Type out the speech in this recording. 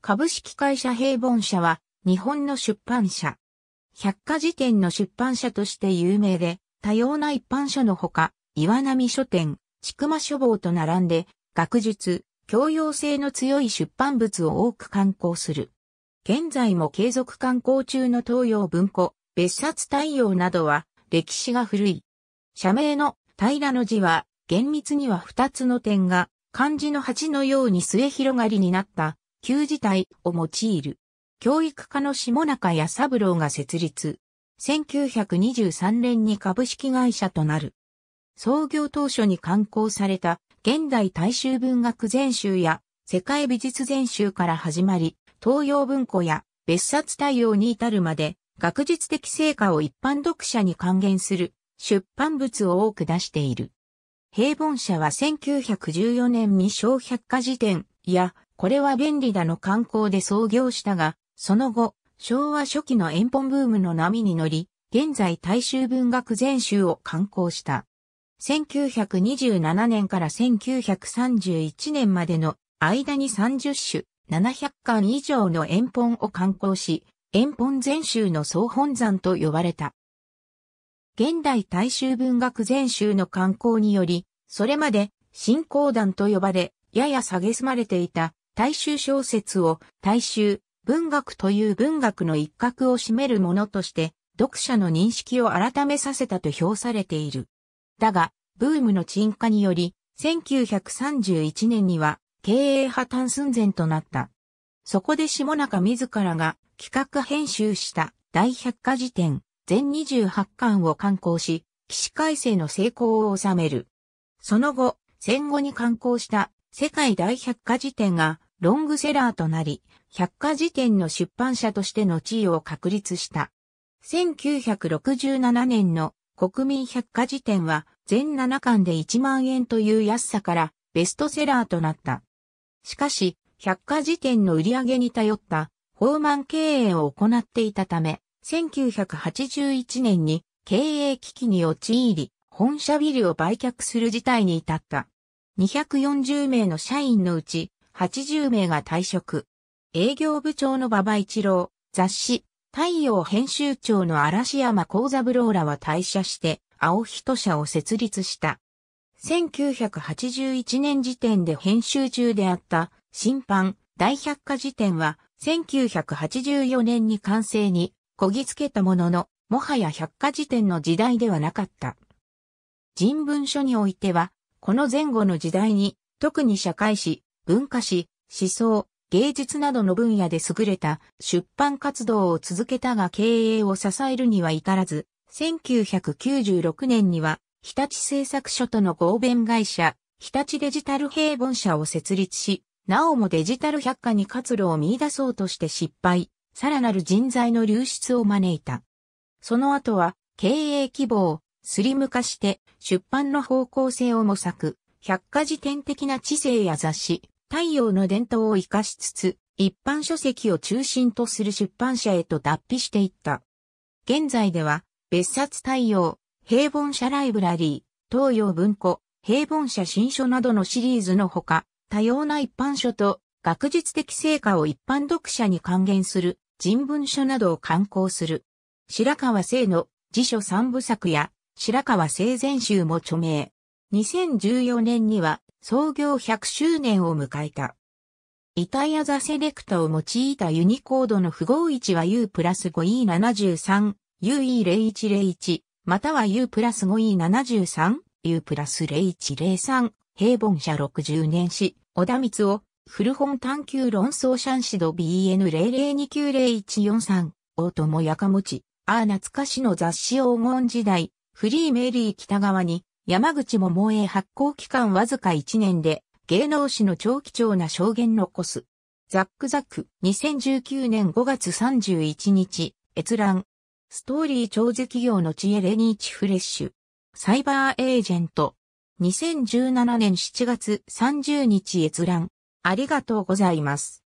株式会社平凡社は日本の出版社。百科事典の出版社として有名で、多様な一般書のほか、岩波書店、千曲書房と並んで、学術、教養性の強い出版物を多く刊行する。現在も継続刊行中の東洋文庫、別冊太陽などは歴史が古い。社名の平の字は厳密には二つの点が漢字の八のように末広がりになった旧字体を用いる。教育家の下中屋三郎が設立。1923年に株式会社となる。創業当初に刊行された現代大衆文学全集や世界美術全集から始まり、東洋文庫や別冊対応に至るまで学術的成果を一般読者に還元する出版物を多く出している。平凡社は1914年に小百科事典やこれは便利だの観光で創業したが、その後、昭和初期の円本ブームの波に乗り、現在大衆文学全集を刊行した。1927年から1931年までの間に30種、700巻以上の円本を刊行し、円本全集の総本山と呼ばれた。現代大衆文学全集の刊行により、それまで新行団と呼ばれ、やや下げすまれていた大衆小説を大衆文学という文学の一角を占めるものとして読者の認識を改めさせたと評されている。だが、ブームの沈下により、1931年には経営破綻寸前となった。そこで下中自らが企画編集した大百科事典全28巻を刊行し、起死回生の成功を収める。その後、戦後に刊行した世界大百科事典がロングセラーとなり、百科事典の出版社としての地位を確立した。1967年の国民百科事典は全7巻で1万円という安さからベストセラーとなった。しかし、百科事典の売り上げに頼った放満経営を行っていたため、1981年に経営危機に陥り、本社ビルを売却する事態に至った。240名の社員のうち80名が退職。営業部長の馬場一郎、雑誌、太陽編集長の嵐山幸三郎らは退社して、青人社を設立した。1981年時点で編集中であった新版大百科辞典は1984年に完成にこぎつけたものの、もはや百科辞典の時代ではなかった。人文書においては、この前後の時代に、特に社会史、文化史、思想、芸術などの分野で優れた出版活動を続けたが経営を支えるには至らず、1996年には日立製作所との合弁会社、日立デジタル平凡社を設立し、なおもデジタル百科に活路を見出そうとして失敗、さらなる人材の流出を招いた。その後は経営規模をスリム化して出版の方向性を模索、百科事典的な知性や雑誌、太陽の伝統を活かしつつ、一般書籍を中心とする出版社へと脱皮していった。現在では、別冊太陽、平凡社ライブラリー、東洋文庫、平凡社新書などのシリーズのほか、多様な一般書と学術的成果を一般読者に還元する人文書などを刊行する。白川聖の辞書三部作や白川聖全集も著名。2014年には創業100周年を迎えた。イタイアザセレクトを用いたユニコードの符号置は U プラス 5E73、UE0101、または U プラス 5E73、U プラス0103、平凡社60年史、小田光を、古本探求論争シャンシド BN002901443、大友やかもち、ああ懐かしの雑誌黄金時代、フリーメリー北側に、山口も萌え発行期間わずか1年で芸能史の超貴重な証言残す。ザックザック2019年5月31日閲覧ストーリー長絶企業の知恵レニーチフレッシュサイバーエージェント2017年7月30日閲覧ありがとうございます。